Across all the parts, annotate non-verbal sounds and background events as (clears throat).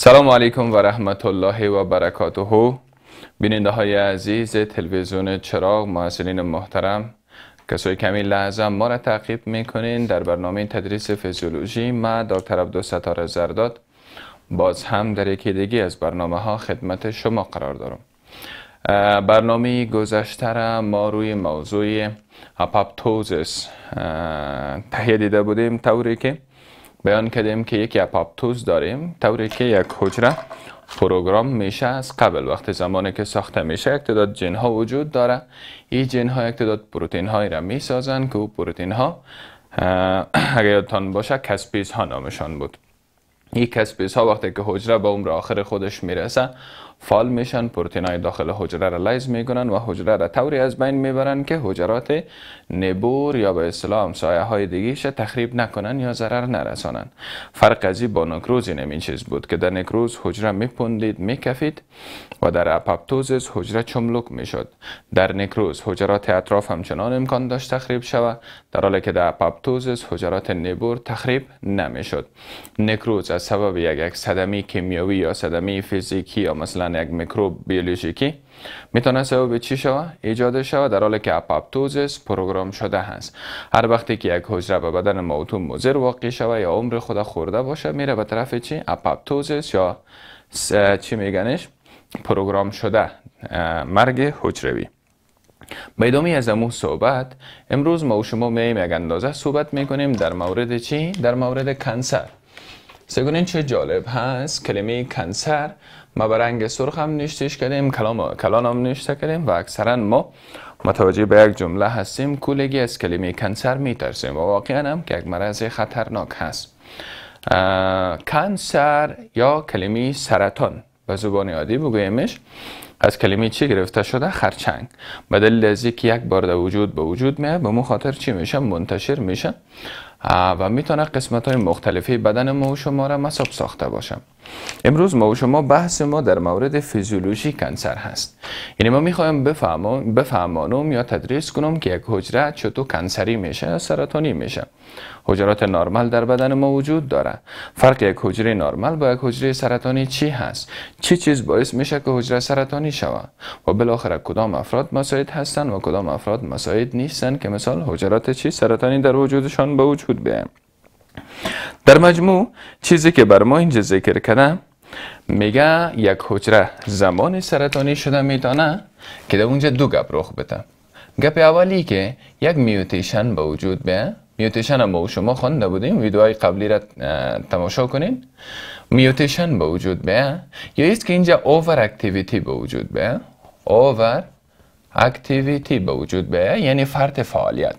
سلام علیکم و رحمت الله و برکاته بیننده های عزیز تلویزیون چراغ محسنین محترم کسایی کمی لحظه ما را تعقیب میکنین در برنامه تدریس فیزیولوژی ما دکتر عبدالستار زرداد باز هم در یکی دیگه از برنامه ها خدمت شما قرار دارم برنامه گذشته را ما روی موضوع اپاپتوزس تهیه دیده بودیم طوری که بیان کردیم که یک اپاپتوز داریم طوری که یک حجره پروگرام میشه از قبل وقت زمانی که ساخته میشه یک تعداد ها وجود داره این جین ها یک تعداد پروتین هایی را میسازن که او پروتین ها اگر یادتان باشه کسپیز ها نامشان بود این کسپیز ها وقتی که حجره به عمر آخر خودش میرسه فال میشن پروتین های داخل حجره را لیز میگنن و حجره را طوری از بین میبرن که حجرات نبور یا به اسلام سایه های دیگیش تخریب نکنن یا ضرر نرسانن فرق از با نکروز این این چیز بود که در نکروز حجره میپندید میکفید و در اپاپتوزس حجره چملک میشد در نکروز حجرات اطراف همچنان امکان داشت تخریب شود در حالی که در اپپتوز حجرات نبور تخریب نمیشد نکروز از سبب یک یک صدمی کیمیایی یا صدمی فیزیکی یا مثلا یک میکروب بیولوژیکی میتونه سبب چی شوه؟ ایجاد شوه در حالی که اپاپتوزیس پروگرام شده هست هر وقتی که یک حجره به بدن موتوم مضر واقع شوه یا عمر خود خورده باشه میره به طرف چی اپاپتوزیس یا چی میگنش پروگرام شده مرگ حجروی به ادامه از امو صحبت امروز ما و شما میایم یک اندازه صحبت میکنیم در مورد چی؟ در مورد کنسر سگونین چه جالب هست کلمه کنسر ما به رنگ سرخ هم نشتش کردیم کلام کلان هم نشته کردیم و اکثرا ما متوجه به یک جمله هستیم کولگی از کلمه کنسر میترسیم و واقعا هم که یک مرض خطرناک هست کنسر یا کلمه سرطان به زبان عادی بگویمش از کلمه چی گرفته شده خرچنگ بدل دلیل از که یک بار در وجود به وجود میاد به مخاطر خاطر چی میشه منتشر میشه و میتونه قسمت های مختلفی بدن ما و شما را مصاب ساخته باشم امروز ما و شما بحث ما در مورد فیزیولوژی کنسر هست یعنی ما میخوایم بفهمانم, یا تدریس کنم که یک حجره چطور کنسری میشه یا سرطانی میشه حجرات نرمال در بدن ما وجود داره فرق یک حجره نرمال با یک حجره سرطانی چی هست چی چیز باعث میشه که حجره سرطانی شوه؟ و بالاخره کدام افراد مساعد هستند و کدام افراد مساعد نیستند که مثال حجرات چی سرطانی در وجودشان به وجود در مجموع چیزی که بر ما اینجا ذکر کردم میگه یک حجره زمان سرطانی شده میتونه که در اونجا دو گپ رخ بده گپ اولی که یک میوتیشن به وجود بیه میوتیشن هم با شما خوانده بودیم ویدوهای قبلی را تماشا کنین میوتیشن به وجود بیه یا ایست که اینجا اوور اکتیویتی به وجود بیه اوور اکتیویتی به وجود بیه یعنی فرط فعالیت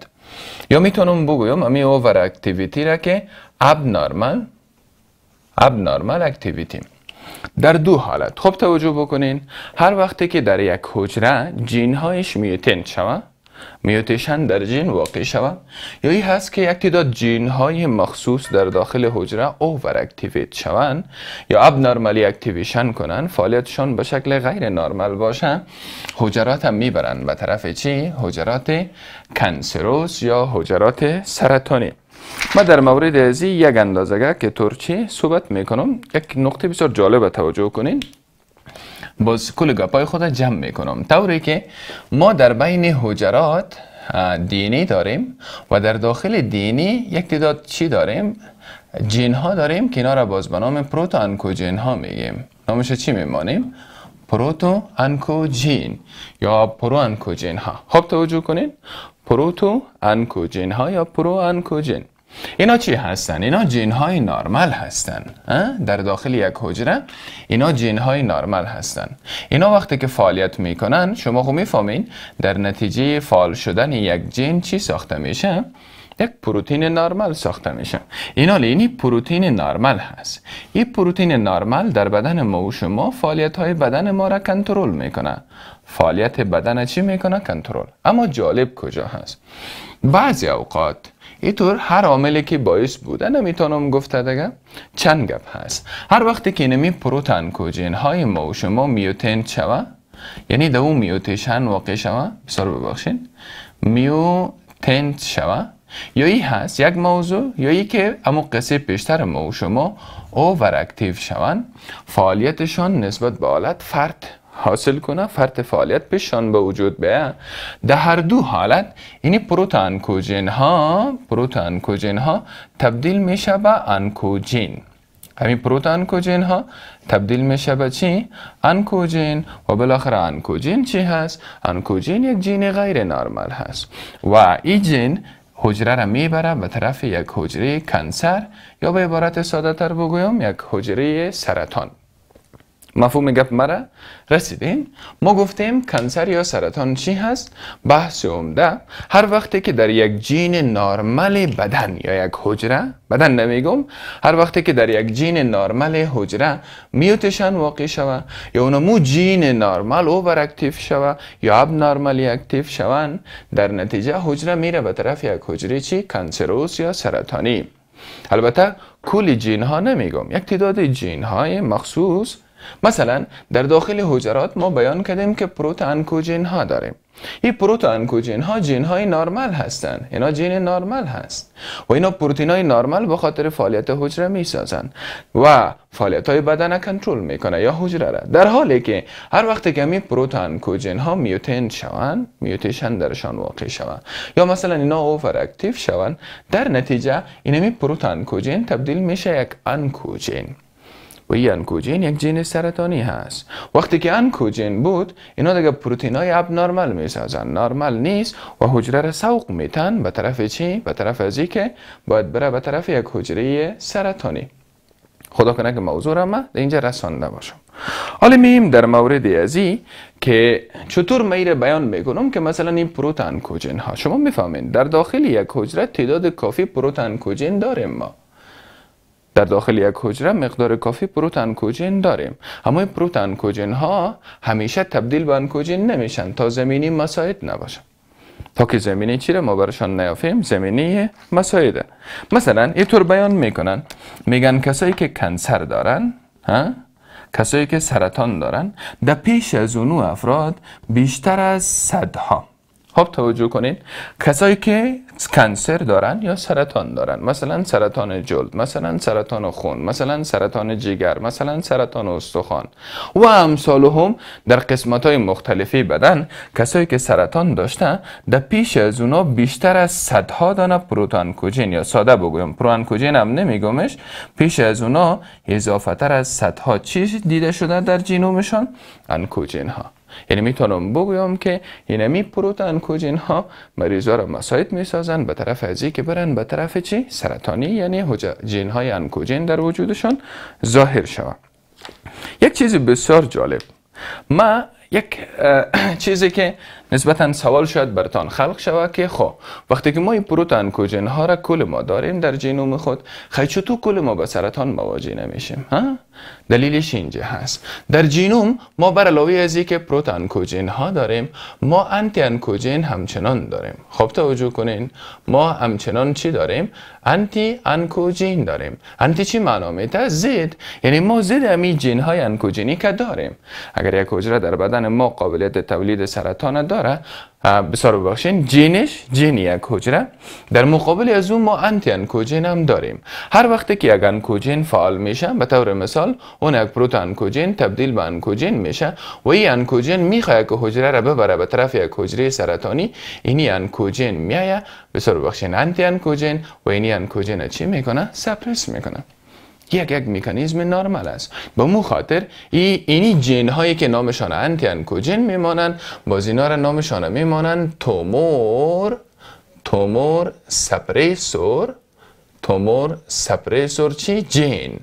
یا میتونم بگویم امی اوور اکتیویتی را که اب ابنارمال اکتیویتی در دو حالت خوب توجه بکنین هر وقتی که در یک حجره جین هایش میوتنت شوه میوتیشن در جین واقع شود یا این هست که یک تعداد جین های مخصوص در داخل حجره اوور اکتیویت شوند یا اب نرمالی اکتیویشن کنن فعالیتشان به شکل غیر نرمال باشه حجرات هم میبرند به طرف چی حجرات کنسروس یا حجرات سرطانی ما در مورد ازی یک اندازگه که ترچی صحبت میکنم یک نقطه بسیار جالب توجه کنین باز کل گپای خود جمع میکنم طوری که ما در بین حجرات دینی داریم و در داخل دینی یک تعداد چی داریم جین ها داریم که اینا را باز به نام پروتو انکوجین ها میگیم نامش چی میمانیم پروتو انکوجین یا پرو انکوجین ها خب توجه کنین پروتو انکوجین ها یا پرو انکوجین اینا چی هستن؟ اینا جین های نارمل هستن در داخل یک حجره اینا جین های نارمل هستن اینا وقتی که فعالیت میکنن شما خو میفهمین در نتیجه فعال شدن یک جین چی ساخته میشه؟ یک پروتین نارمل ساخته میشه اینا لینی پروتین نارمل هست این پروتین نارمل در بدن ما و شما فعالیت های بدن ما را کنترل میکنه فعالیت بدن چی میکنه کنترل اما جالب کجا هست بعضی اوقات اینطور هر عاملی که باعث بوده نمیتونم گفته دگه چند گپ هست هر وقتی که نمی پروتان کوجین های ما و شما میوتین شوه یعنی دو میوتیشن واقع شوه بسار ببخشین میوتین شوه یا ای هست یک موضوع یا ای که امو قصه پیشتر ما و شما اووراکتیو شوند فعالیتشان نسبت به حالت فرد حاصل کنه فرط فعالیت پیشان به وجود بیه در هر دو حالت اینی پروت انکوجین ها پروت ها تبدیل میشه به انکوجین همین پروت انکوجین ها تبدیل میشه به چی؟ انکوجین و بالاخره انکوجین چی هست؟ انکوجین یک جین غیر نارمل هست و این جین حجره را میبره به طرف یک حجره کنسر یا به عبارت ساده تر بگویم یک حجره سرطان مفهوم گپ مرا رسیدین ما گفتیم کنسر یا سرطان چی هست بحث عمده هر وقتی که در یک جین نارمل بدن یا یک حجره بدن نمیگم هر وقتی که در یک جین نارمل حجره میوتشن واقع شوه یا اونمو جین نارمل اوور اکتیف شوه یا اب نارملی اکتیف شون در نتیجه حجره میره به طرف یک حجره چی کنسروس یا سرطانی البته کل جین ها نمیگم یک تعداد جین های مخصوص مثلا در داخل حجرات ما بیان کردیم که پروت انکوجین ها داریم این پروت انکوجین ها جین های نرمال هستند اینا جین نرمال هست و اینا پروتین های نرمال به خاطر فعالیت حجره می سازن و فعالیت های بدن کنترل میکنه یا حجره را در حالی که هر وقت که می پروت انکوجین ها میوتن شون میوتیشن درشان واقع شوند یا مثلا اینا اوور اکتیو شون در نتیجه می پروت تبدیل میشه یک انکوجین و این انکوجین یک جین سرطانی هست وقتی که انکوجین بود اینا دیگه پروتین های اب نارمل سازن نارمل نیست و حجره را سوق میتن به طرف چی به طرف ازی که باید بره به طرف یک حجره سرطانی خدا کنه که موضوع را من در اینجا رسانده باشم حالا میم در مورد ازی که چطور میره بیان میکنم که مثلا این کوجین ها شما میفهمین در داخل یک حجره تعداد کافی کوجین داریم ما در داخل یک حجره مقدار کافی انکوجن داریم اما این انکوجن ها همیشه تبدیل به انکوجن نمیشن تا زمینی مساعد نباشه. تا که زمینی چی ما برشان نیافیم زمینی مساعده مثلا طور بیان میکنن میگن کسایی که کنسر دارن ها؟ کسایی که سرطان دارن در پیش از اونو افراد بیشتر از صدها خب توجه کنین کسایی که کنسر دارن یا سرطان دارن مثلا سرطان جلد مثلا سرطان خون مثلا سرطان جگر مثلا سرطان استخوان و هم در قسمت های مختلفی بدن کسایی که سرطان داشتن در پیش از اونا بیشتر از صدها دانه پروتانکوجین یا ساده بگویم پروتانکوجین هم نمیگمش پیش از اونا اضافه تر از صدها چیز دیده شده در جینومشان انکوجین ها یعنی میتونم بگویم که اینا میپروتن کج اینها مریضا را مساعد میسازن به طرف ازی که برن به طرف چی سرطانی یعنی جین های انکوجین در وجودشون ظاهر شوه یک چیز بسیار جالب ما یک (clears throat) چیزی که نسبتا سوال شاید برتان خلق شود که خب وقتی که ما این پروتان کوجن ها را کل ما داریم در جنوم خود خی تو کل ما با سرطان مواجه نمیشیم ها دلیلش اینجا هست در جنوم ما بر علاوه از که پروتان کوجن ها داریم ما آنتی انکوجن همچنان داریم خب توجه کنین ما همچنان چی داریم انتی انکوجین داریم آنتی چی معنا میده زد یعنی ما زد همین جین های انکوجنی که داریم اگر یک حجره در بدن ما قابلیت تولید سرطان داره بسیار ببخشین جینش جین یک در مقابل از اون ما انتی انکوجین هم داریم هر وقتی که یک انکوجین فعال میشه به طور مثال اون یک پروت انکوجین تبدیل به انکوجین میشه و این انکوجین میخواد که حجره را ببره به طرف یک حجره سرطانی اینی انکوجین میایه بسیار ببخشین انتی انکوجین و اینی انکوجین چی میکنه سپرس میکنه یک یک مکانیزم نرمال است به مو خاطر ای اینی جین هایی که نامشان انتی جین میمانند باز اینا را نامشان میمانند تومور تومور سپریسور تومور سپریسور چی جین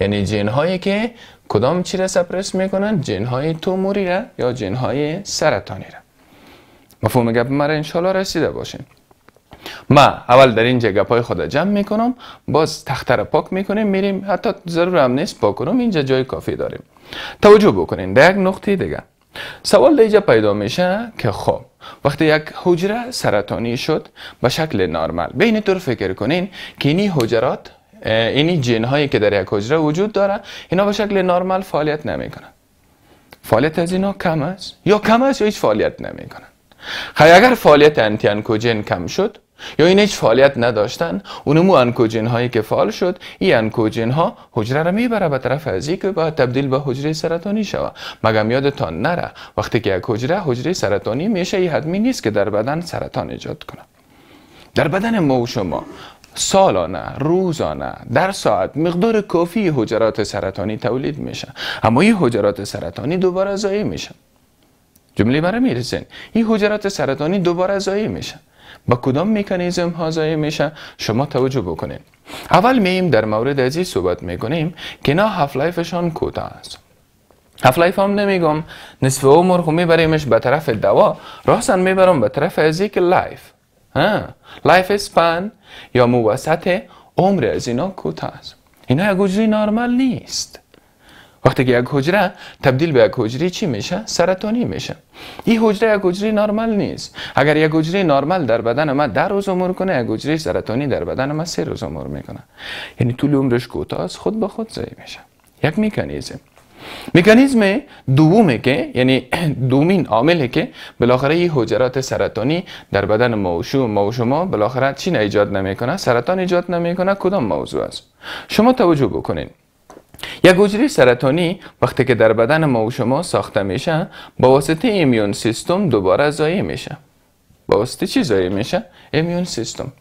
یعنی جین هایی که کدام چی را سپرس میکنن جین های توموری را یا جین های سرطانی را مفهوم گپ مرا انشالله رسیده باشین ما اول در اینجا گپای خود جمع میکنم باز تخته را پاک میکنیم میریم حتی ضرور هم نیست پاک کنم اینجا جای کافی داریم توجه بکنین در یک نقطه دیگه سوال در اینجا پیدا میشه که خب وقتی یک حجره سرطانی شد به شکل نرمال به این طور فکر کنین که اینی حجرات اینی جین هایی که در یک حجره وجود داره اینا به شکل نرمال فعالیت نمیکنن فعالیت از اینا کم است یا کم است یا هیچ فعالیت نمیکنن خب اگر فعالیت انتیانکوجن کم شد یا این هیچ فعالیت نداشتن اونمو انکوجین هایی که فعال شد این انکوجین ها حجره را میبره به طرف ازی که باید تبدیل به حجره سرطانی شوه مگم یادتان نره وقتی که یک حجره حجره سرطانی میشه ای حتمی نیست که در بدن سرطان ایجاد کنه در بدن ما و شما سالانه روزانه در ساعت مقدار کافی حجرات سرطانی تولید میشه اما این حجرات سرطانی دوباره زایی میشن جمله برای میرسین این حجرات سرطانی دوباره زایی میشن با کدام مکانیزم ها ضایع میشه شما توجه بکنید اول میم در مورد از صحبت میکنیم که نه هاف لایفشان کوتاه است هاف لایف هم نمیگم نصف عمر خو خب میبریمش به طرف دوا راستن میبرم به طرف ازی که لایف ها لایف اسپان یا موسط عمر از اینا کوتاه است اینا یک نرمال نیست وقتی که یک حجره تبدیل به یک حجره چی میشه سرطانی میشه این حجره یک حجره نرمال نیست اگر یک حجره نرمال در بدن ما در روز عمر کنه یک حجره سرطانی در بدن ما سه روز عمر میکنه یعنی طول عمرش کوتاه خود به خود زایی میشه یک میکانیزم مکانیزم دومه که یعنی (clears throat) دومین عامله که بالاخره این حجرات سرطانی در بدن ما و شما و بالاخره چی ایجاد نمیکنه سرطان ایجاد نمیکنه کدام موضوع است شما توجه بکنید. یک حجره سرطانی وقتی که در بدن ما و شما ساخته میشه با واسطه ایمیون سیستم دوباره زایی میشه با واسطه چی زایی میشه؟ ایمیون سیستم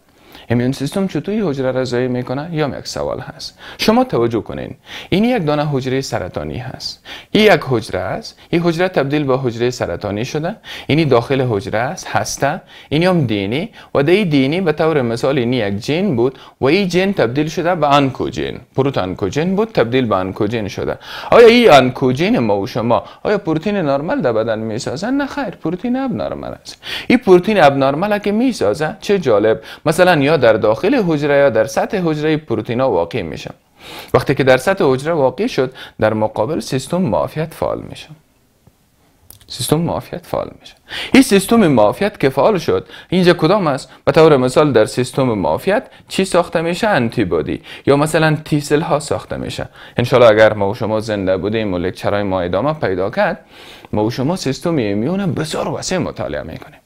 همین سیستم چطوری حجره را زایی میکنه یا یک سوال هست شما توجه کنین این یک دانه حجره سرطانی هست این یک حجره است این حجره تبدیل به حجره سرطانی شده اینی داخل حجره است هسته این هم دینی و دی دینی به طور مثال اینی یک جین بود و این جین تبدیل شده به آنکوجین پروت آنکوجین بود تبدیل به آنکوجین شده آیا این آنکوجین ما و شما آیا پروتین نرمال در بدن میسازن نه خیر پروتین اب نرمال است این پروتین اب نرمال که میسازه چه جالب مثلا یا در داخل حجره یا در سطح حجره پروتینا واقع میشه وقتی که در سطح حجره واقع شد در مقابل سیستم معافیت فعال میشه سیستم معافیت فعال میشه این سیستم معافیت که فعال شد اینجا کدام است به طور مثال در سیستم معافیت چی ساخته میشه بادی یا مثلا تیسل ها ساخته میشه انشالله اگر ما و شما زنده بودیم و لکچرهای ما ادامه پیدا کرد ما و شما سیستم ایمیون بسیار وسیع مطالعه میکنیم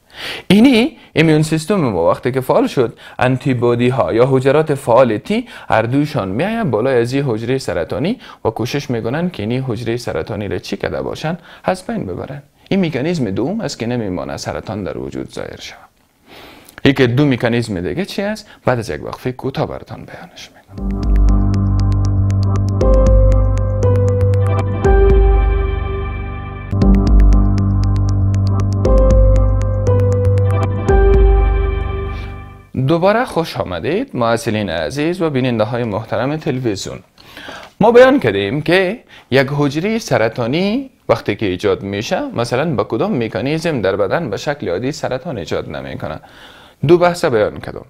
اینی ایمیون سیستم ما وقتی که فعال شد انتیبادی ها یا حجرات فعال تی هر دوشان بالای از این حجره سرطانی و کوشش میکنن که اینی حجره سرطانی را چی کده باشن از بین این میکانیزم دوم است که نمیمانه سرطان در وجود ظاهر شود یک دو میکانیزم دیگه چی است بعد از یک وقفه کوتاه براتان بیانش میکنم دوباره خوش آمدید معاصلین عزیز و بیننده های محترم تلویزیون ما بیان کردیم که یک حجری سرطانی وقتی که ایجاد میشه مثلا با کدام میکانیزم در بدن به شکل عادی سرطان ایجاد نمیکنه دو بحث بیان کردم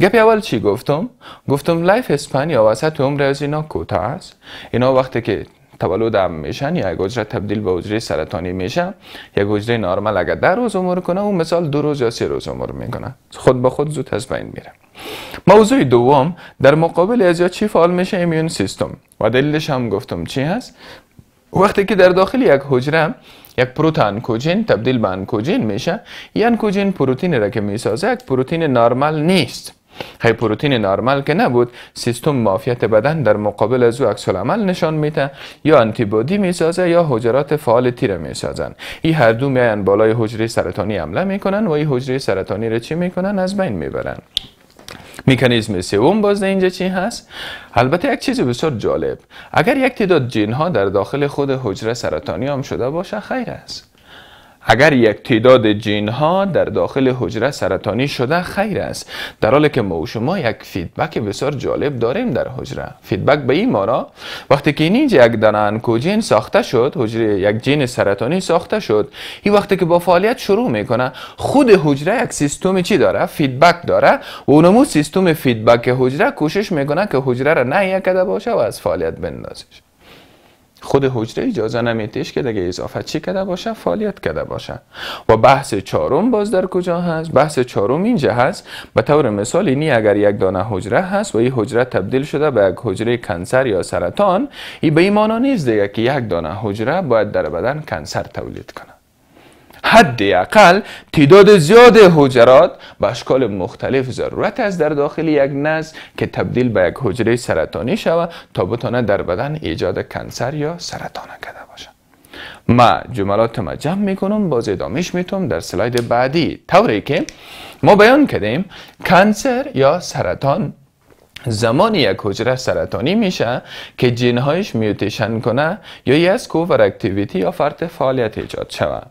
گپ اول چی گفتم گفتم لایف اسپانیا وسط عمر از اینا کوتاه است اینا وقتی که هم میشن یا یک حجره تبدیل به حجره سرطانی میشه یک حجره نارمال اگر در روز عمر کنه اون مثال دو روز یا سه روز عمر میکنه خود به خود زود از بین میره موضوع دوم در مقابل از یا چی فعال میشه ایمیون سیستم و دلیلش هم گفتم چی هست وقتی که در داخل یک حجره یک پروت انکوجین تبدیل به انکوجین میشه این انکوجین پروتین را که میسازه یک پروتین نرمال نیست پروتین نرمال که نبود سیستم معافیت بدن در مقابل از او عکس عمل نشان میده یا انتیبادی میسازه یا حجرات فعال تیره میسازن این هر دو میان بالای حجره سرطانی حمله میکنن و این حجره سرطانی رو چی میکنن از بین میبرن میکانیزم سوم باز اینجا چی هست البته یک چیز بسیار جالب اگر یک تعداد جین ها در داخل خود حجره سرطانی هم شده باشه خیر است اگر یک تعداد جین ها در داخل حجره سرطانی شده خیر است در حالی که ما و شما یک فیدبک بسیار جالب داریم در حجره فیدبک به این مارا وقتی که اینجا یک دانه انکوجین ساخته شد حجره یک جین سرطانی ساخته شد این وقتی که با فعالیت شروع میکنه خود حجره یک سیستم چی داره فیدبک داره و اونمو سیستم فیدبک حجره کوشش میکنه که حجره را نه کده باشه و از فعالیت بندازش خود حجره اجازه نمیتیش که دیگه اضافه چی کده باشه فعالیت کده باشه و بحث چهارم باز در کجا هست بحث چهارم اینجا هست به طور مثال اینی اگر یک دانه حجره هست و این حجره تبدیل شده به یک حجره کنسر یا سرطان این به این نیست دیگه که یک دانه حجره باید در بدن کنسر تولید کنه حد اقل تعداد زیاد حجرات به اشکال مختلف ضرورت از در داخل یک نز که تبدیل به یک حجره سرطانی شود تا بتانه در بدن ایجاد کنسر یا سرطانه کرده باشد ما جملات ما جمع میکنم باز ادامش میتونم در سلاید بعدی طوری که ما بیان کردیم کنسر یا سرطان زمانی یک حجره سرطانی میشه که جینهایش میوتیشن کنه یا یک کوور اکتیویتی یا فرد فعالیت ایجاد شود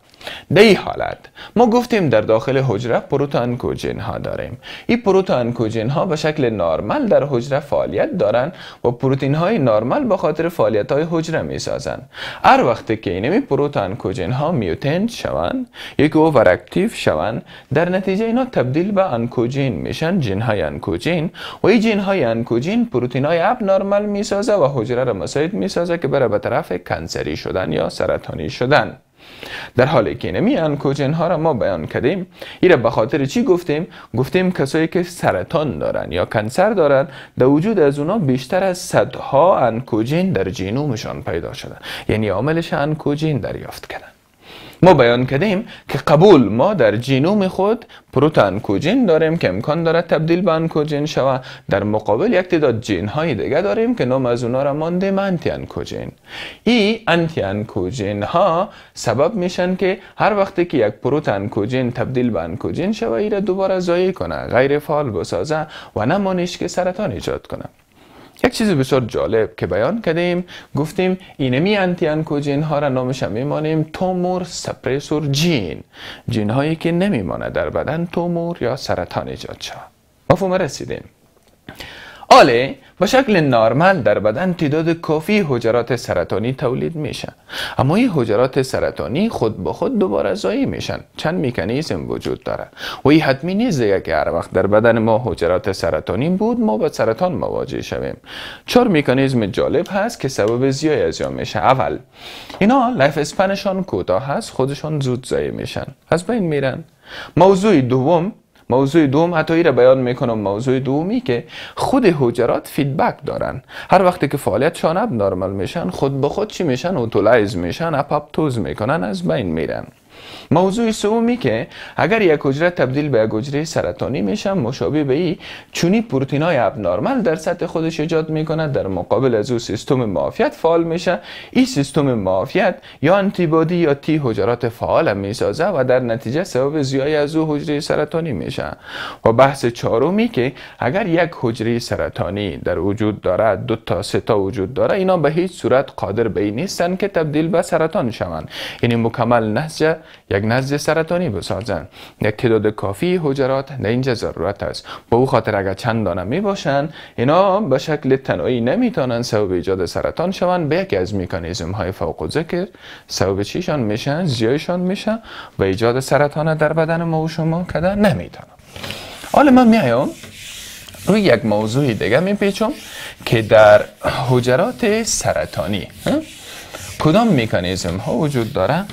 در این حالت ما گفتیم در داخل حجره پروتانکوجین ها داریم این پروتانکوجین ها به شکل نارمل در حجره فعالیت دارن و پروتین های نارمل به خاطر فعالیت های حجره می سازن هر وقتی که اینمی پروتانکوجین ها میوتنت شون یک اوور اکتیو شون در نتیجه اینا تبدیل به انکوجین میشن جین های انکوجین و این جین های انکوجین پروتین های اب نارمل میسازه و حجره را مساعد میسازه که بره به طرف شدن یا سرطانی شدن در حالی که نمی ها را ما بیان کردیم این را به خاطر چی گفتیم گفتیم کسایی که سرطان دارن یا کنسر دارن در وجود از اونا بیشتر از صدها انکوجین در جینومشان پیدا شدن یعنی عاملش انکوجین دریافت کردن ما بیان کردیم که قبول ما در جینوم خود پروتان کوجین داریم که امکان دارد تبدیل به انکوجین شوه در مقابل یک تعداد جین های دیگه داریم که نام از اونا را ماندیم انتی انکوجین این انتی انکوجین ها سبب میشن که هر وقتی که یک پروتان کوجین تبدیل به انکوجین شوه ای را دوباره زایی کنه غیر فعال بسازه و نمانش که سرطان ایجاد کنه یک چیز بسیار جالب که بیان کردیم گفتیم اینمی انتی انکوجین ها را نامش میمانیم تومور سپریسور جین جین هایی که نمیمانه در بدن تومور یا سرطان ایجاد شد مفهوم رسیدیم آله به شکل نارمل در بدن تعداد کافی حجرات سرطانی تولید میشه اما این حجرات سرطانی خود به خود دوباره زایی میشن چند میکانیزم وجود داره و این حتمی نیست که هر وقت در بدن ما حجرات سرطانی بود ما با سرطان مواجه شویم چهار میکانیزم جالب هست که سبب زیای از میشه اول اینا لایف اسپنشان کوتاه هست خودشان زود زایی میشن از بین میرن موضوع دوم موضوع دوم حتی ایره بیان میکنم موضوع دومی که خود حجرات فیدبک دارن هر وقتی که فعالیت شان اب میشن خود به خود چی میشن اوتولایز میشن اپ توز میکنن از بین میرن موضوع سومی که اگر یک حجره تبدیل به یک حجره سرطانی میشه مشابه به ای چونی پروتین های ابنارمال در سطح خودش ایجاد میکنه در مقابل از او سیستم معافیت فعال میشه این سیستم معافیت یا انتیبادی یا تی حجرات فعال میسازه و در نتیجه سبب زیای از او حجره سرطانی میشه و بحث چهارمی که اگر یک حجره سرطانی در وجود داره دو تا سه تا وجود داره اینا به هیچ صورت قادر به نیستن که تبدیل به سرطان شوند یعنی مکمل نسج یک نزد سرطانی بسازند یک تعداد کافی حجرات نه اینجا ضرورت است با او خاطر اگر چند دانه می باشند اینا به شکل تنایی نمیتونن سبب ایجاد سرطان شوند به یکی از میکانیزم های فوق ذکر سبب چیشان میشن زیایشان میشن و ایجاد سرطان در بدن ما و شما کده نمیتونن حالا من میایم روی یک موضوع دیگه پیچم که در حجرات سرطانی کدام میکانیزم ها وجود داره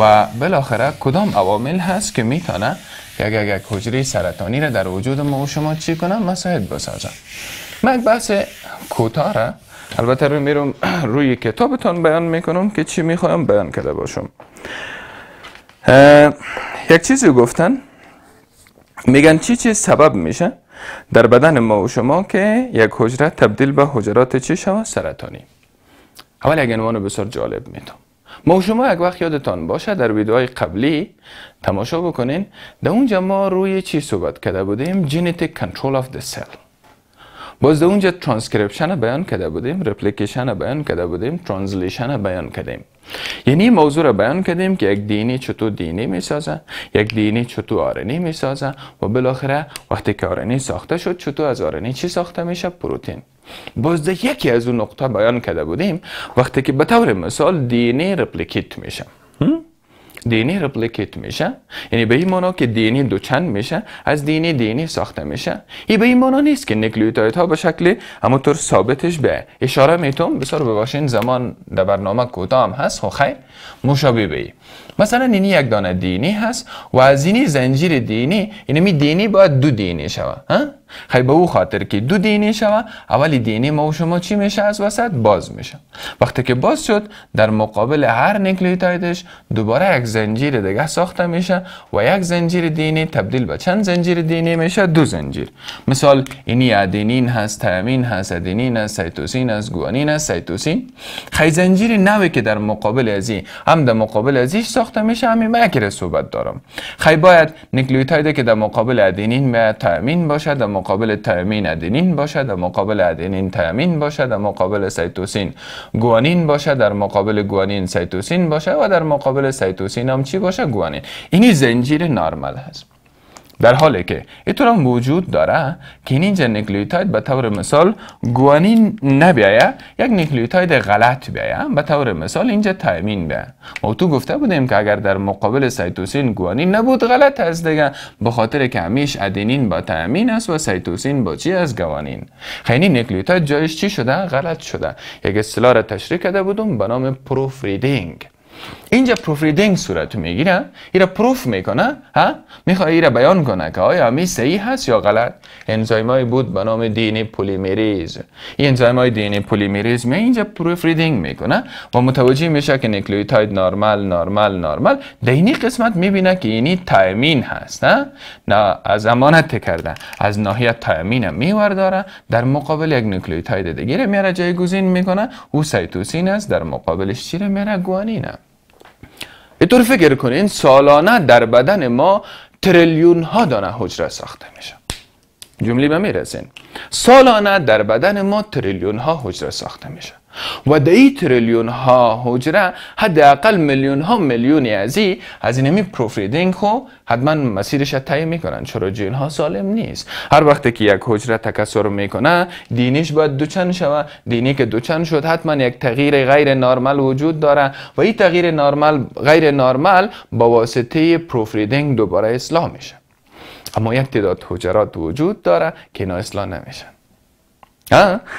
و بالاخره کدام عوامل هست که میتونه یک یک حجره سرطانی را در وجود ما و شما چی کنم مساعد بسازم من بحث کوتاره البته رو میرم (clears throat) روی کتابتان بیان میکنم که چی میخوام بیان کرده باشم یک چیزی گفتن میگن چی چی سبب میشه در بدن ما و شما که یک حجره تبدیل به حجرات چی شما سرطانی اول یک عنوان بسیار جالب میدم ما شما یک وقت یادتان باشه در ویدیوهای قبلی تماشا بکنین در اونجا ما روی چی صحبت کرده بودیم genetic control of the cell باز در اونجا ترانسکریپشن بیان کرده بودیم رپلیکیشن بیان کرده بودیم ترانزلیشن بیان کردیم یعنی موضوع رو بیان کردیم که یک دینی چطور دینی میسازه یک دینی چطور آرنی سازه و بالاخره وقتی که آرنی ساخته شد چطور از آرنی چی ساخته میشه پروتین باز یکی از اون نقطه بیان کرده بودیم وقتی که به طور مثال دینی رپلیکیت میشه دینی رپلیکیت میشه یعنی به این مانا که دینی دوچند میشه از دینی دینی ساخته میشه این به این مانا نیست که نکلویتایت ها به شکل همونطور ثابتش به اشاره میتونم بسار بباشین زمان در برنامه کوتاه هم هست خو خب خیر مشابه به مثلا این یک دانه دینی هست و از این زنجیر دینی یعنی دینی باید دو دینی شوه خیلی به او خاطر که دو دینی شوه اولی دینی ما و شما چی میشه از وسط باز میشه وقتی که باز شد در مقابل هر نکلیتایدش دوباره یک زنجیر دیگه ساخته میشه و یک زنجیر دینی تبدیل به چند زنجیر دینی میشه دو زنجیر مثال اینی ادینین هست تامین هست ادینین هست سیتوسین هست گوانین هست سیتوسین خیلی زنجیر نوی که در مقابل ازی هم در مقابل ازیش ساخته میشه همین من صحبت دارم خیلی باید نوکلیوتاید که در مقابل ادینین و تامین باشه در مقابل مقابل تامین ادنین باشد در مقابل ادنین تامین باشد در مقابل سیتوسین گوانین باشد در مقابل گوانین سیتوسین باشد و در مقابل سیتوسین هم چی باشه گوانین اینی زنجیر نرمال هست در حالی که هم وجود داره که اینجا نکلیوتاید به طور مثال گوانین نبیایه یک نکلیوتاید غلط بیایه به طور مثال اینجا تایمین بیایه ما تو گفته بودیم که اگر در مقابل سایتوسین گوانین نبود غلط هست دیگه به خاطر که همیش ادنین با تایمین است و سایتوسین با چی از گوانین خیلی نکلیوتاید جایش چی شده غلط شده یک اصطلاح تشریح کرده بودم به نام پروفریدینگ اینجا پروفریدنگ صورت میگیره ایرا پروف میکنه ها میخوای ایرا بیان کنه که آیا می صحیح هست یا غلط انزایمای بود به نام دین پلیمریز این انزایمای دین پلیمریز می اینجا پروفریدنگ میکنه و متوجه میشه که نوکلئوتاید نرمال نرمال نرمال در اینی قسمت میبینه که اینی تامین هست ها نه از امانت کرده از ناحیه تامین میور داره در مقابل یک نوکلئوتاید دیگه میاره جایگزین میکنه او سیتوسین است در مقابلش چیره گوانین یه طور فکر کنین سالانه در بدن ما تریلیون ها دانه حجره ساخته میشه جمله به میرسین سالانه در بدن ما تریلیون ها حجره ساخته میشه و ده ای تریلیون ها حجره حداقل میلیون ها میلیونی از از این همی پروفریدینگ خو حتما مسیرش تعیین میکنن چرا جین ها سالم نیست هر وقتی که یک حجره تکثر میکنه دینیش باید دوچن شوه دینی که دوچن شد حتما یک تغییر غیر نارمل وجود داره و این تغییر نارمل غیر نارمل با واسطه پروفریدینگ دوباره اصلاح میشه اما یک تعداد حجرات وجود داره که اینا اصلاح نمیشن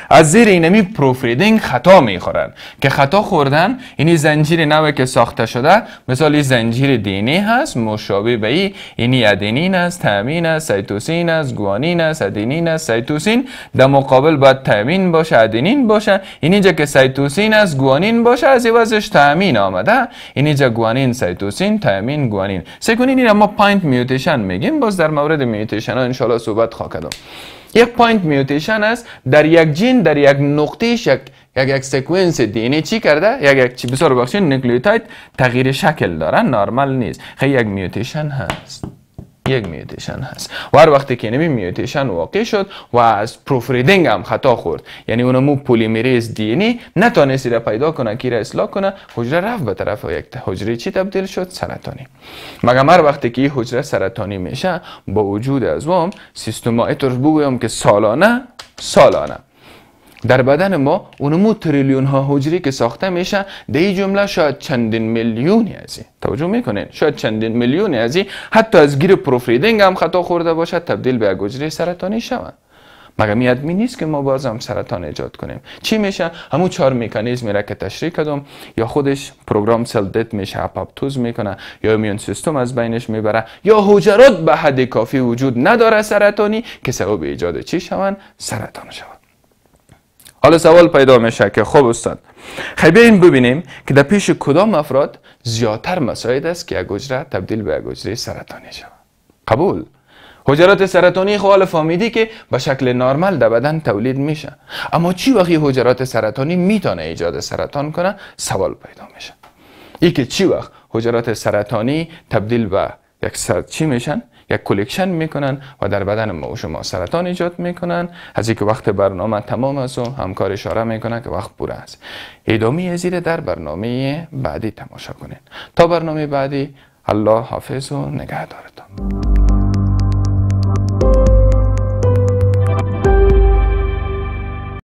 از زیر اینمی پروفریدینگ خطا میخورن که خطا خوردن اینی زنجیر نوه که ساخته شده مثال این زنجیر دینی هست مشابه به ای اینی ادینین است تامین است سایتوسین است گوانین است ادینین است سیتوسین در مقابل باید تامین باشه ادینین باشه یعنی جا که سیتوسین است گوانین باشه از عوضش تامین آمده یعنی اینی جا گوانین سیتوسین تامین گوانین سکنین این ما پاینت میوتیشن میگیم باز در مورد میوتیشن ها انشالله صحبت کدام. یک پوینت میوتیشن است در یک جین در یک نقطه یک یک سکونس دی ان چی کرده یک یک چی بسیار بخشین تغییر شکل داره نرمال نیست خیلی یک میوتیشن هست یک میوتیشن هست و هر وقتی که نمی میوتیشن واقع شد و از پروفریدینگ هم خطا خورد یعنی اونمو پلیمریز دی ای نتونست را پیدا کنه کی را اصلاح کنه حجره رفت به طرف یک حجره چی تبدیل شد سرطانی مگر هر وقتی که این حجره سرطانی میشه با وجود از وام سیستم اتورس بگویم که سالانه سالانه در بدن ما اونمو تریلیون ها حجری که ساخته میشه دی جمله شاید چندین میلیونی ازی توجه میکنین شاید چندین میلیونی از حتی از گیر پروفریدنگ هم خطا خورده باشد تبدیل به حجره سرطانی شوند مگه می نیست که ما باز هم سرطان ایجاد کنیم چی میشه همون چهار مکانیزم را که تشریح کردم یا خودش پروگرام سل دت میشه اپاپتوز میکنه یا میون سیستم از بینش میبره یا حجرات به حد کافی وجود نداره سرطانی که سبب ایجاد چی شون سرطان شون حالا سوال پیدا میشه که خوب استاد خب این ببینیم که در پیش کدام افراد زیادتر مساعد است که یک گجره تبدیل به یک سرطانی شود قبول حجرات سرطانی خوال خب فهمیدی که به شکل نرمال در بدن تولید میشه اما چی وقتی حجرات سرطانی میتونه ایجاد سرطان کنه سوال پیدا میشه ای که چی وقت حجرات سرطانی تبدیل به یک سر میشن یک کلکشن میکنن و در بدن ما و شما سرطان ایجاد میکنن از که وقت برنامه تمام از و همکار اشاره میکنن که وقت پوره است ادامه زیر در برنامه بعدی تماشا کنید تا برنامه بعدی الله حافظ و نگهدارتان